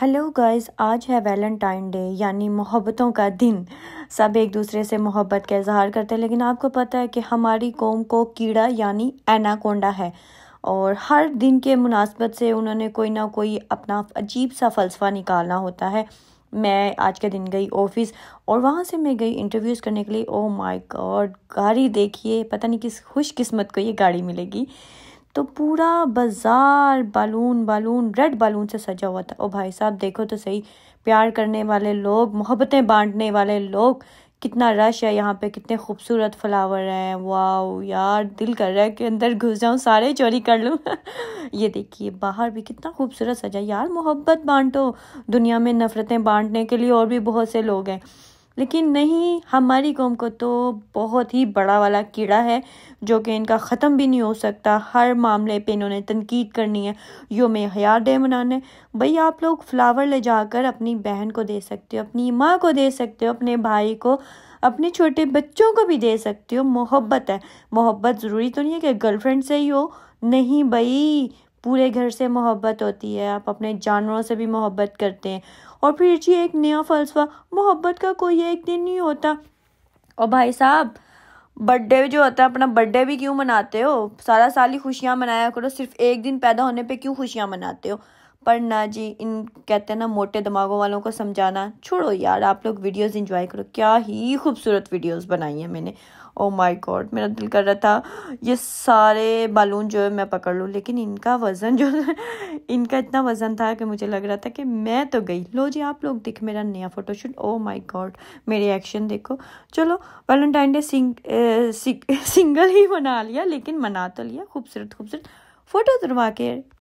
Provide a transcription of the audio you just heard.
hello guys आज है Valentine day यानी मोहब्बतों का दिन सब एक दूसरे से मोहब्बत का इजहार करते हैं लेकिन आपको पता है कि हमारी कौम को कीड़ा यानी एनाकोंडा है और हर दिन के मुनासबत से उन्होंने कोई ना कोई अपना अजीब सा फ़लसफ़ा निकालना होता है मैं आज के दिन गई ऑफिस और वहाँ से मैं गई इंटरव्यूज़ करने के लिए ओ माय गॉड गाड़ी देखिए पता नहीं किस खुशकस्मत को ये गाड़ी मिलेगी तो पूरा बाज़ार बालून बालून रेड बालून से सजा हुआ था ओ भाई साहब देखो तो सही प्यार करने वाले लोग मोहब्बतें बांटने वाले लोग कितना रश है यहाँ पे कितने खूबसूरत फ्लावर हैं वाह यार दिल कर रहा है कि अंदर घुस जाऊँ सारे चोरी कर लूँ ये देखिए बाहर भी कितना खूबसूरत सजा यार मोहब्बत बांटो दुनिया में नफ़रतें बांटने के लिए और भी बहुत से लोग हैं लेकिन नहीं हमारी कौम को तो बहुत ही बड़ा वाला कीड़ा है जो कि इनका ख़त्म भी नहीं हो सकता हर मामले पे इन्होंने तनकीद करनी है योम हया डे मनाने भाई आप लोग फ्लावर ले जाकर अपनी बहन को दे सकते हो अपनी माँ को दे सकते हो अपने भाई को अपने छोटे बच्चों को भी दे सकते हो मोहब्बत है मोहब्बत ज़रूरी तो नहीं है कि गर्लफ्रेंड से ही हो नहीं भाई पूरे घर से मोहब्बत होती है आप अपने जानवरों से भी मोहब्बत करते हैं और फिर जी एक नया फलसफा मोहब्बत का कोई एक दिन नहीं होता और भाई साहब बर्थडे जो होता है अपना बर्थडे भी क्यों मनाते हो सारा साल ही खुशियाँ मनाया करो सिर्फ एक दिन पैदा होने पे क्यों खुशियाँ मनाते हो पर ना जी इन कहते हैं ना मोटे दिमागों वालों को समझाना छोड़ो यार आप लोग वीडियोस एंजॉय करो क्या ही खूबसूरत वीडियोस बनाई हैं मैंने ओ माय गॉड मेरा दिल कर रहा था ये सारे बालून जो है मैं पकड़ लूँ लेकिन इनका वज़न जो है इनका इतना वज़न था कि मुझे लग रहा था कि मैं तो गई लो जी आप लोग देख मेरा नया फ़ोटोशूट ओ माई गॉड मेरे एक्शन देखो चलो वैलेंटाइन डे सिंग, सिंगल ही मना लिया लेकिन मना तो लिया खूबसूरत खूबसूरत फ़ोटो तुरवा के